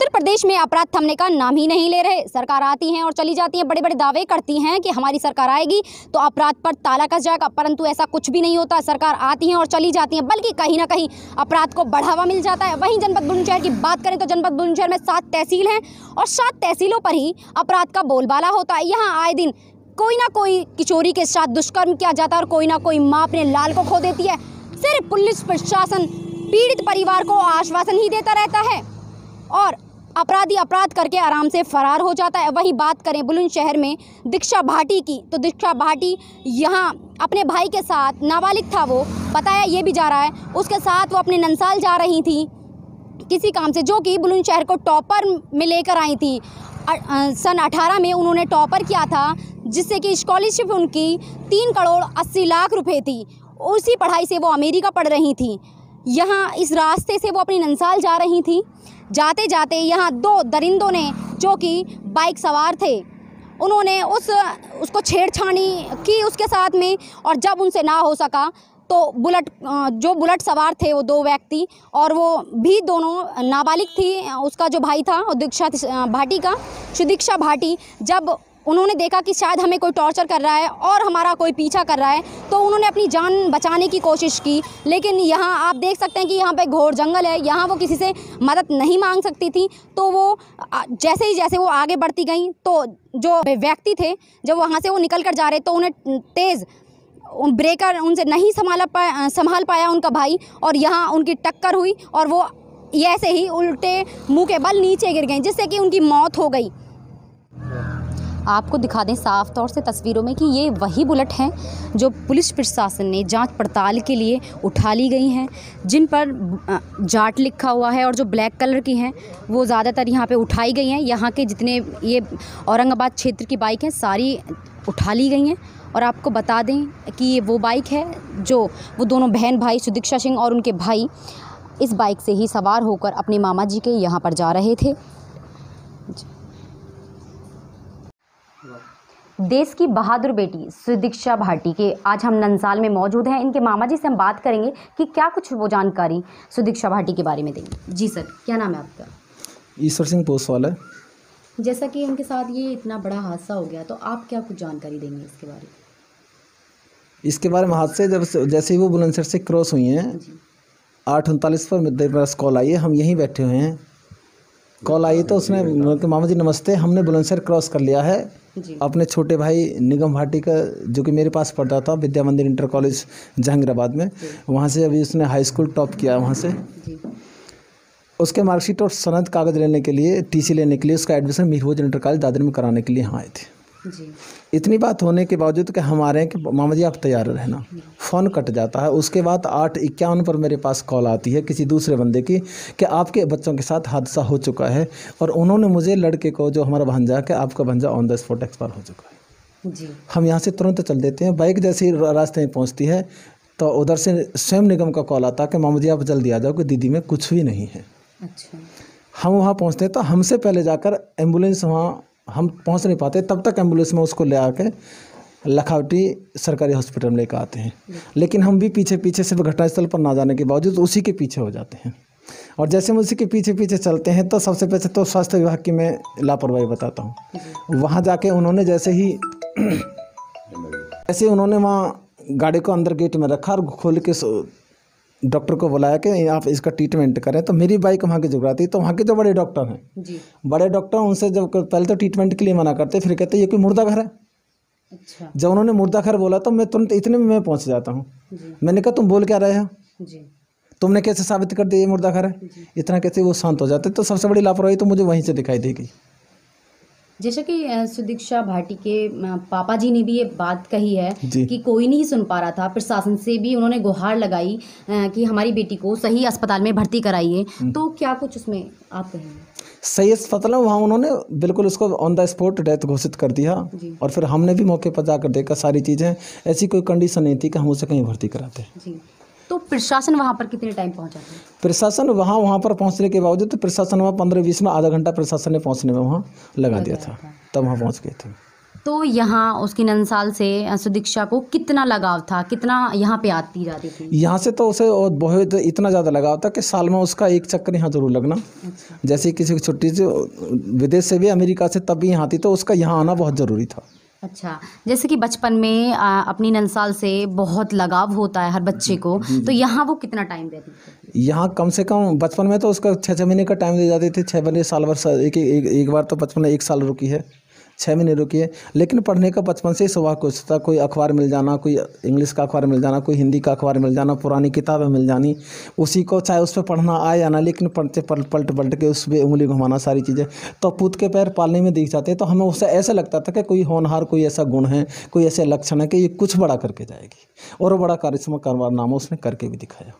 उत्तर प्रदेश में अपराध थमने का नाम ही नहीं ले रहे सरकार आती है और चली जाती है बड़े बड़े दावे करती हैं कि हमारी सरकार आएगी तो अपराध पर ताला कस जाएगा परंतु ऐसा कुछ भी नहीं होता सरकार आती है और चली जाती है बल्कि कहीं ना कहीं अपराध को बढ़ावा मिल जाता है वहीं जनपद बुलंदशहर की बात करें तो जनपद बुलंदशहर में सात तहसील हैं और सात तहसीलों पर ही अपराध का बोलबाला होता है यहाँ आए दिन कोई ना कोई किशोरी के साथ दुष्कर्म किया जाता है और कोई ना कोई माँ अपने लाल को खो देती है सिर्फ पुलिस प्रशासन पीड़ित परिवार को आश्वासन ही देता रहता है और अपराधी अपराध करके आराम से फरार हो जाता है वही बात करें बुलंदशहर में दीक्षा भाटी की तो दीक्षा भाटी यहाँ अपने भाई के साथ नाबालिग था वो बताया ये भी जा रहा है उसके साथ वो अपने नंसाल जा रही थी किसी काम से जो कि बुलंदशहर को टॉपर में लेकर आई थी सन 18 में उन्होंने टॉपर किया था जिससे कि स्कॉलरशिप उनकी तीन करोड़ अस्सी लाख रुपए थी उसी पढ़ाई से वो अमेरिका पढ़ रही थी यहाँ इस रास्ते से वो अपनी नंसाल जा रही थी जाते जाते यहाँ दो दरिंदों ने जो कि बाइक सवार थे उन्होंने उस उसको छेड़छाड़ी की उसके साथ में और जब उनसे ना हो सका तो बुलेट जो बुलेट सवार थे वो दो व्यक्ति और वो भी दोनों नाबालिग थी उसका जो भाई था दीक्षा भाटी का सुदीक्षा भाटी जब उन्होंने देखा कि शायद हमें कोई टॉर्चर कर रहा है और हमारा कोई पीछा कर रहा है तो उन्होंने अपनी जान बचाने की कोशिश की लेकिन यहाँ आप देख सकते हैं कि यहाँ पे घोर जंगल है यहाँ वो किसी से मदद नहीं मांग सकती थी तो वो जैसे ही जैसे वो आगे बढ़ती गई तो जो व्यक्ति थे जब वहाँ से वो निकल कर जा रहे तो उन्हें तेज़ ब्रेकर उनसे नहीं संभाला पा संभाल पाया उनका भाई और यहाँ उनकी टक्कर हुई और वो ऐसे ही उल्टे मुँह के बल नीचे गिर गई जिससे कि उनकी मौत हो गई आपको दिखा दें साफ तौर से तस्वीरों में कि ये वही बुलेट हैं जो पुलिस प्रशासन ने जांच पड़ताल के लिए उठा ली गई हैं जिन पर जाट लिखा हुआ है और जो ब्लैक कलर की हैं वो ज़्यादातर यहाँ पे उठाई गई हैं यहाँ के जितने ये औरंगाबाद क्षेत्र की बाइक हैं सारी उठा ली गई हैं और आपको बता दें कि ये वो बाइक है जो वो दोनों बहन भाई सुदीक्षा सिंह और उनके भाई इस बाइक से ही सवार होकर अपने मामा जी के यहाँ पर जा रहे थे देश की बहादुर बेटी सुदीक्षा भाटी के आज हम नंसाल में मौजूद हैं इनके मामा जी से हम बात करेंगे कि क्या कुछ वो जानकारी सुदीक्षा भाटी के बारे में देंगे जी सर क्या नाम है आपका ईश्वर सिंह पोसवाल है जैसा कि उनके साथ ये इतना बड़ा हादसा हो गया तो आप क्या कुछ जानकारी देंगे इसके बारे में इसके बारे में हादसे जब जैसे ही वो बुलंदशहर से क्रॉस हुई हैं आठ उनतालीस पर मिड पास कॉल आई है हम यहीं बैठे हुए हैं कॉल आई तो उसने मामा जी नमस्ते हमने बुलंदशहर क्रॉस कर लिया है अपने छोटे भाई निगम भाटी का जो कि मेरे पास पढ़ता था विद्या मंदिर इंटर कॉलेज जहांगीराबाद में वहाँ से अभी उसने हाई स्कूल टॉप किया वहाँ से उसके मार्कशीट और सनद कागज़ लेने के लिए टीसी लेने के लिए उसका एडमिशन मीरभोज इंटर कॉलेज दादर में कराने के लिए यहाँ आए थे जी इतनी बात होने के बावजूद कि हमारे कि मामा जी आप तैयार रहना फ़ोन कट जाता है उसके बाद आठ इक्यावन पर मेरे पास कॉल आती है किसी दूसरे बंदे की कि आपके बच्चों के साथ हादसा हो चुका है और उन्होंने मुझे लड़के को जो हमारा भंजा के आपका भंजा ऑन द स्पॉट एक्सपायर हो चुका है जी हम यहाँ से तुरंत चल देते हैं बाइक जैसे ही रास्ते में पहुँचती है तो उधर से स्वयं निगम का कॉल आता है कि मामा जी आप जल्दी आ जाओ कि दीदी में कुछ भी नहीं है अच्छा हम वहाँ पहुँचते हैं तो हमसे पहले जाकर एम्बुलेंस वहाँ हम पहुंच नहीं पाते तब तक एम्बुलेंस में उसको ले आके लखावटी सरकारी हॉस्पिटल में लेकर आते हैं लेकिन हम भी पीछे पीछे सिर्फ घटनास्थल पर ना जाने के बावजूद उसी के पीछे हो जाते हैं और जैसे हम उसी के पीछे पीछे चलते हैं तो सबसे पहले तो स्वास्थ्य विभाग की मैं लापरवाही बताता हूँ वहाँ जाके उन्होंने जैसे ही जैसे उन्होंने वहाँ गाड़ी को अंदर गेट में रखा और खोल के डॉक्टर को बुलाया कि आप इसका ट्रीटमेंट करें तो मेरी बाइक वहाँ की जुगराती तो वहाँ के जो बड़े डॉक्टर हैं बड़े डॉक्टर उनसे जब पहले तो ट्रीटमेंट के लिए मना करते फिर कहते ये कोई मुर्दा घर है अच्छा। जब उन्होंने मुर्दा घर बोला तो मैं तुरंत इतने में मैं पहुँच जाता हूँ मैंने कहा तुम बोल क्या रहे हो तुमने कैसे साबित कर दिया ये मुर्दा घर है इतना कैसे वो शांत हो जाते तो सबसे बड़ी लापरवाही तो मुझे वहीं से दिखाई देगी जैसा कि सुदीक्षा भाटी के पापा जी ने भी ये बात कही है कि कोई नहीं सुन पा रहा था प्रशासन से भी उन्होंने गुहार लगाई कि हमारी बेटी को सही अस्पताल में भर्ती कराइए हम्म। तो क्या कुछ उसमें आप कहेंगे सही अस्पताल में वहाँ उन्होंने बिल्कुल उसको ऑन द स्पॉट डेथ घोषित कर दिया और फिर हमने भी मौके पर जाकर देखा सारी चीज़ें ऐसी कोई कंडीशन नहीं थी कि हम उसे कहीं भर्ती कराते जी तो प्रशासन वहाँ पर कितने टाइम पहुँचा प्रशासन वहाँ वहाँ पर पहुँचने के बावजूद तो प्रशासन वहाँ पंद्रह बीस में आधा घंटा प्रशासन ने पहुँचने में वहाँ लगा दिया था तब वहाँ पहुँच गए थे तो यहाँ उसकी नंदसाल से सुदीक्षा को कितना लगाव था कितना यहाँ पे आती जाती थी यहाँ से तो उसे बहुत इतना ज़्यादा लगाव था कि साल में उसका एक चक्कर यहाँ जरूर लगना अच्छा। जैसे किसी की छुट्टी से विदेश से भी अमेरिका से तब भी यहाँ आती तो उसका यहाँ आना बहुत ज़रूरी था अच्छा जैसे कि बचपन में आ, अपनी ननसाल से बहुत लगाव होता है हर बच्चे को तो यहाँ वो कितना टाइम देती थी यहाँ कम से कम बचपन में तो उसका छः छः महीने का टाइम दे जाते थे छः महीने साल भर एक, एक, एक बार तो बचपन में एक साल रुकी है छः महीने रुकिए लेकिन पढ़ने का बचपन से ही शौक कुछ था कोई अखबार मिल जाना कोई इंग्लिश का अखबार मिल जाना कोई हिंदी का अखबार मिल जाना पुरानी किताबें मिल जानी उसी को चाहे उस पर पढ़ना आए या ना लेकिन पढ़ते पलट पलट पलट के उस पर उंगली घुमाना सारी चीज़ें तो पुत के पैर पालने में दिख जाते तो हमें उससे ऐसा लगता था कि कोई होनहार कोई ऐसा गुण है कोई ऐसे लक्षण है कि ये कुछ बड़ा करके जाएगी और बड़ा कारिश्मा करवा नाम उसने करके भी दिखाया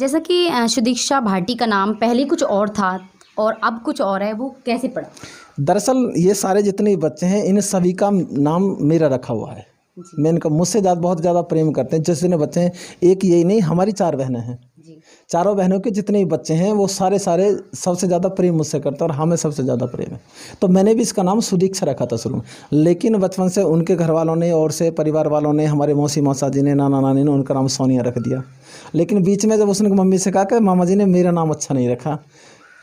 जैसा कि सुदीक्षा भाटी का नाम पहले कुछ और था और अब कुछ और है वो कैसे पढ़ा दरअसल ये सारे जितने बच्चे हैं इन सभी का नाम मेरा रखा हुआ है मैं इनका मुझसे ज़्यादा बहुत ज़्यादा प्रेम करते हैं जिस जितने बच्चे हैं एक यही नहीं हमारी चार बहनें हैं चारों बहनों के जितने भी बच्चे हैं वो सारे सारे सबसे ज़्यादा प्रेम मुझसे करते हैं और हमें सबसे ज़्यादा प्रेम है तो मैंने भी इसका नाम सुदीक्षा रखा था शुरू में लेकिन बचपन से उनके घर वालों ने और से परिवार वालों ने हमारे मौसी मौसा जी ने नाना नानी ने उनका नाम सोनिया रख दिया लेकिन बीच में जब उसने मम्मी से कहा कि मामा जी ने मेरा नाम अच्छा नहीं रखा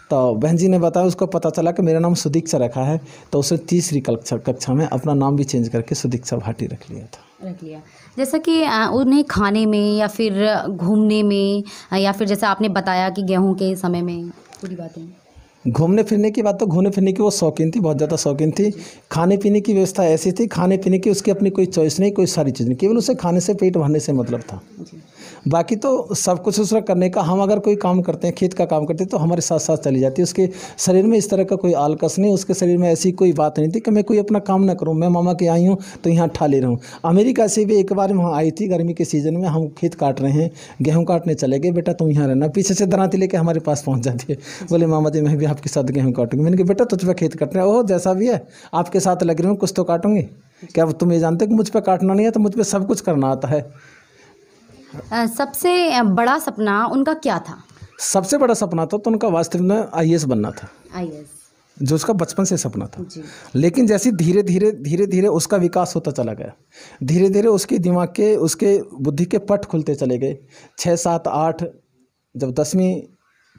तो बहन जी ने बताया उसको पता चला कि मेरा नाम सुदीक्षा रखा है तो उसने तीसरी कक्षा कक्षा में अपना नाम भी चेंज करके सुदीक्षा भाटी रख लिया था रख लिया जैसा कि उन्हें खाने में या फिर घूमने में या फिर जैसा आपने बताया कि गेहूं के समय में पूरी बातें घूमने फिरने की बात तो घूमने फिरने की वो शौकीन थी बहुत ज़्यादा शौकीन थी खाने पीने की व्यवस्था ऐसी थी खाने पीने की उसकी अपनी कोई चॉइस नहीं कोई सारी चीज़ नहीं केवल उसे खाने से पेट भरने से मतलब था बाकी तो सब कुछ उसका करने का हम अगर कोई काम करते हैं खेत का काम करते हैं तो हमारे साथ साथ चली जाती है उसके शरीर में इस तरह का कोई आलकस नहीं उसके शरीर में ऐसी कोई बात नहीं थी कि मैं कोई अपना काम ना करूँ मैं मामा के आई हूँ तो यहाँ ठा ले रहा हूँ अमेरिका से भी एक बार वहाँ आई थी गर्मी के सीज़न में हम खेत काट रहे हैं गेहूँ काटने चले गए बेटा तुम यहाँ रहना पीछे से दराती लेके हमारे पास पहुँच जाती है बोले मामा जी मैं भी आपके साथ गेहूँ काटूंगी मैंने कहा बेटा तुझ पर खेत कट रहे हैं ओह जैसा भी है आपके साथ लग रही हूँ कुछ तो काटूंगी क्या तुम ये जानते हो कि मुझ पर काटना नहीं है तो मुझ पर सब कुछ करना आता है सबसे बड़ा सपना उनका क्या था सबसे बड़ा सपना था तो उनका वास्तव में आई बनना था आई जो उसका बचपन से सपना था लेकिन जैसे धीरे धीरे धीरे धीरे उसका विकास होता चला गया धीरे धीरे उसके दिमाग के उसके बुद्धि के पट खुलते चले गए छः सात आठ जब दसवीं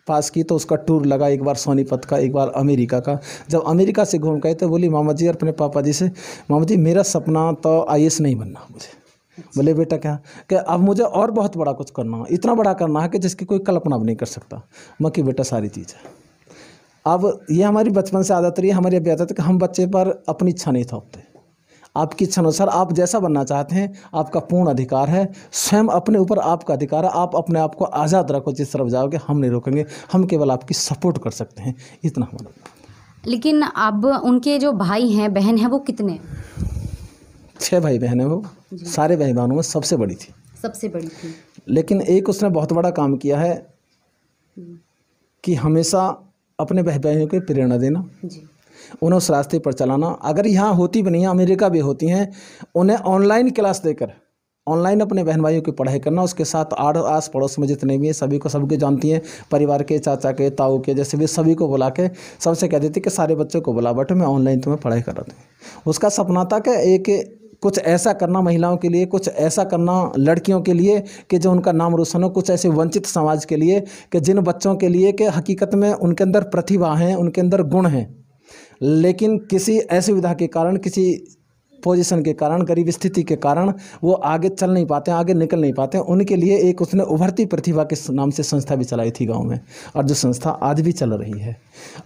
पास की तो उसका टूर लगा एक बार सोनीपत का एक बार अमेरिका का जब अमेरिका से घूम गए तो बोली मामा जी और अपने पापा जी से मामा जी मेरा सपना तो आई नहीं बनना मुझे बोले बेटा क्या कि अब मुझे और बहुत बड़ा कुछ करना है इतना बड़ा करना है कि जिसकी कोई कल्पना भी नहीं कर सकता मैं कि बेटा सारी चीज़ है अब ये हमारी बचपन से आदत रही है हमारी अभी आदत है कि हम बच्चे पर अपनी इच्छा नहीं थोपते आपकी इच्छा अनुसार आप जैसा बनना चाहते हैं आपका पूर्ण अधिकार है स्वयं अपने ऊपर आपका अधिकार है आप अपने आप को आज़ाद रखो जिस तरफ जाओगे हम नहीं रोकेंगे हम केवल आपकी सपोर्ट कर सकते हैं इतना हमारा लेकिन अब उनके जो भाई हैं बहन हैं वो कितने छः भाई बहन हैं वो सारे भाई बहनों में सबसे बड़ी थी सबसे बड़ी थी लेकिन एक उसने बहुत बड़ा काम किया है हम्म। कि हमेशा अपने भाई बहनों को प्रेरणा देना जी उन्हें उस रास्ते पर चलाना अगर यहाँ होती भी नहीं है अमेरिका भी होती हैं उन्हें ऑनलाइन क्लास देकर ऑनलाइन अपने बहन भाइयों की पढ़ाई करना उसके साथ आड़ आस पड़ोस में जितने भी हैं सभी को सबके जानती हैं परिवार के चाचा के ताऊ के जैसे भी सभी को बुला के सबसे कह देती कि सारे बच्चों को बुला बट मैं ऑनलाइन तुम्हें पढ़ाई करा दूँ उसका सपना था कि एक कुछ ऐसा करना महिलाओं के लिए कुछ ऐसा करना लड़कियों के लिए कि जो उनका नाम रोशन हो कुछ ऐसे वंचित समाज के लिए कि जिन बच्चों के लिए कि हकीकत में उनके अंदर प्रतिभा हैं उनके अंदर गुण हैं लेकिन किसी असुविधा के कारण किसी पोजीशन के कारण गरीब स्थिति के कारण वो आगे चल नहीं पाते आगे निकल नहीं पाते उनके लिए एक उसने उभरती प्रतिभा के नाम से संस्था भी चलाई थी गांव में और जो संस्था आज भी चल रही है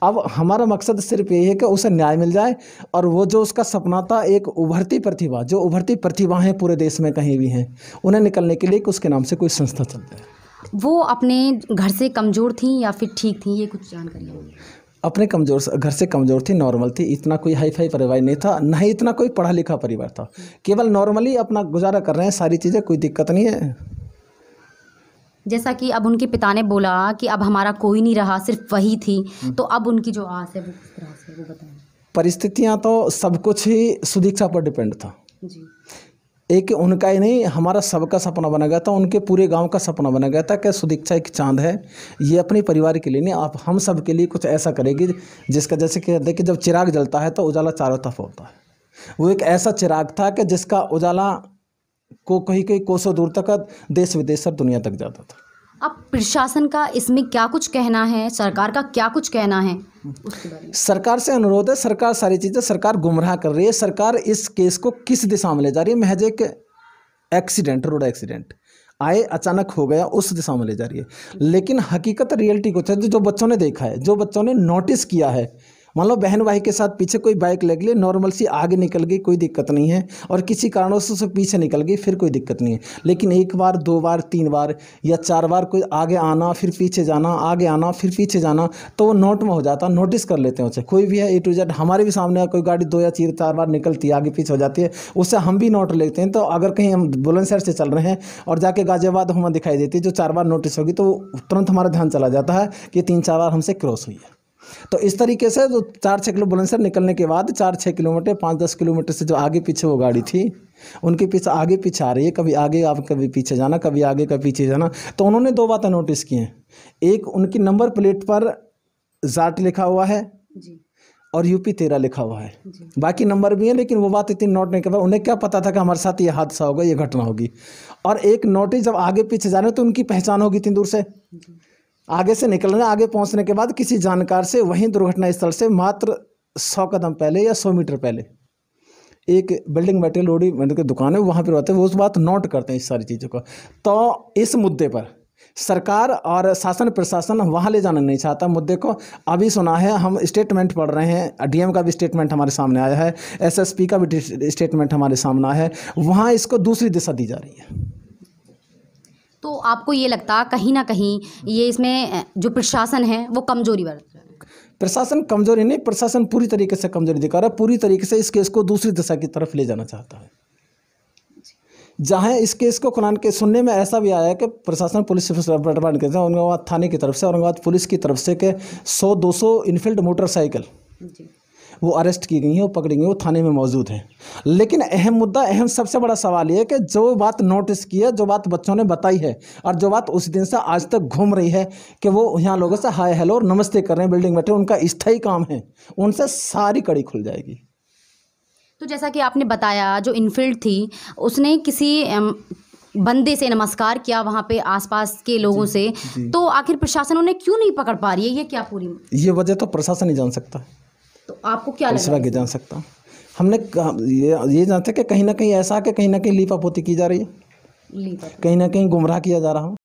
अब हमारा मकसद सिर्फ यही है कि उसे न्याय मिल जाए और वो जो उसका सपना था एक उभरती प्रतिभा जो उभरती प्रतिभाएँ पूरे देश में कहीं भी हैं उन्हें निकलने के लिए उसके नाम से कोई संस्था चल जाए वो अपने घर से कमज़ोर थी या फिर ठीक थी ये कुछ जानकारी अपने कमज़ोर घर से कमज़ोर थी नॉर्मल थी इतना कोई हाई फाई परिवार नहीं था ना ही इतना कोई पढ़ा लिखा परिवार था केवल नॉर्मली अपना गुजारा कर रहे हैं सारी चीज़ें कोई दिक्कत नहीं है जैसा कि अब उनके पिता ने बोला कि अब हमारा कोई नहीं रहा सिर्फ वही थी तो हम्म। अब उनकी जो आस है वो किस तरह से वो बताएं परिस्थितियाँ तो सब कुछ ही सुदीक्षा पर डिपेंड था जी एक उनका ही नहीं हमारा सबका सपना बना गया था उनके पूरे गांव का सपना बना गया था कि सुदीक्षा एक चांद है ये अपने परिवार के लिए नहीं आप हम सब के लिए कुछ ऐसा करेगी जिसका जैसे कि देखिए जब चिराग जलता है तो उजाला चारों तरफ होता है वो एक ऐसा चिराग था कि जिसका उजाला को कहीं कहीं कोसों दूर तक देश विदेश और दुनिया तक जाता था अब प्रशासन का इसमें क्या कुछ कहना है सरकार का क्या कुछ कहना है सरकार से अनुरोध है सरकार सारी चीज़ें सरकार गुमराह कर रही है सरकार इस केस को किस दिशा में ले जा रही है महज एक एक्सीडेंट रोड एक्सीडेंट आए अचानक हो गया उस दिशा में ले जा रही है लेकिन हकीकत रियलिटी को जो बच्चों ने देखा है जो बच्चों ने नोटिस किया है मान लो बहन भाई के साथ पीछे कोई बाइक लग गई नॉर्मल सी आगे निकल गई कोई दिक्कत नहीं है और किसी कारणों से उसे पीछे निकल गई फिर कोई दिक्कत नहीं है लेकिन एक बार दो बार तीन बार या चार बार कोई आगे आना फिर पीछे जाना आगे आना फिर पीछे जाना तो वो नोट में हो जाता नोटिस कर लेते हैं उसे कोई भी है ए टू जेड हमारे भी सामने कोई गाड़ी दो या चीर चार बार निकलती है आगे पीछे हो जाती है उससे हम भी नोट लेते हैं तो अगर कहीं हम बुलंदशहर से चल रहे हैं और जाके गाजियाबाद हमें दिखाई देती है जो चार बार नोटिस होगी तो तुरंत हमारा ध्यान चला जाता है कि तीन चार बार हमसे क्रॉस हुई है तो इस तरीके से जो चार छः किलो बुलंदशहर निकलने के बाद चार छः किलोमीटर पाँच दस किलोमीटर से जो आगे पीछे वो गाड़ी थी उनके पीछे आगे पीछे आ रही है कभी आगे आप कभी पीछे जाना कभी आगे कभी पीछे जाना तो उन्होंने दो बातें नोटिस की हैं एक उनकी नंबर प्लेट पर जाट लिखा हुआ है और यूपी तेरह लिखा हुआ है बाकी नंबर भी है लेकिन वो बात इतनी नोट नहीं कर पाए उन्हें क्या पता था कि हमारे साथ ये हादसा होगा ये घटना होगी और एक नोटिस जब आगे पीछे जा रहे हो तो उनकी पहचान होगी इतनी दूर से आगे से निकलने आगे पहुंचने के बाद किसी जानकार से वहीं दुर्घटना स्थल से मात्र सौ कदम पहले या सौ मीटर पहले एक बिल्डिंग मटेरियल लोडी की दुकान है वहाँ पर रहते हैं वो उस बात नोट करते हैं इस सारी चीज़ों को तो इस मुद्दे पर सरकार और शासन प्रशासन वहाँ ले जाना नहीं चाहता मुद्दे को अभी सुना है हम स्टेटमेंट पढ़ रहे हैं डीएम का भी स्टेटमेंट हमारे सामने आया है एसएसपी का भी स्टेटमेंट हमारे सामने आया है वहाँ इसको दूसरी दिशा दी जा रही है तो आपको ये लगता कहीं ना कहीं ये इसमें जो प्रशासन है वो कमजोरी बरत प्रशासन कमजोरी नहीं प्रशासन पूरी तरीके से कमजोरी दिखा रहा है पूरी तरीके से इस केस को दूसरी दिशा की तरफ ले जाना चाहता है जहाँ इस केस को कुरान के सुनने में ऐसा भी आया है कि प्रशासन पुलिस डिपार्टमेंट के औरंगाबाद थाने की तरफ से औरंगाबाद पुलिस की तरफ से के सौ दो सौ इनफील्ड मोटरसाइकिल वो अरेस्ट की गई हैं वो पकड़ी गई वो थाने में मौजूद हैं लेकिन अहम मुद्दा अहम सबसे बड़ा सवाल ये कि जो बात नोटिस की है जो बात बच्चों ने बताई है और जो बात उस दिन से आज तक घूम रही है कि वो यहाँ लोगों से हाय हेलो और नमस्ते कर रहे हैं बिल्डिंग बैठे उनका स्थायी काम है उनसे सारी कड़ी खुल जाएगी तो जैसा कि आपने बताया जो इनफील्ड थी उसने किसी बंदे से नमस्कार किया वहाँ पे आसपास के लोगों से तो आखिर प्रशासन उन्हें क्यों नहीं पकड़ पा रही है ये क्या पूरी ये वजह तो प्रशासन ही जान सकता है आपको क्या तीसरा है जान सकता हमने ये ये जानते कि कहीं ना कहीं ऐसा कि कहीं ना कहीं लीप की जा रही है कहीं ना कहीं गुमराह किया जा रहा है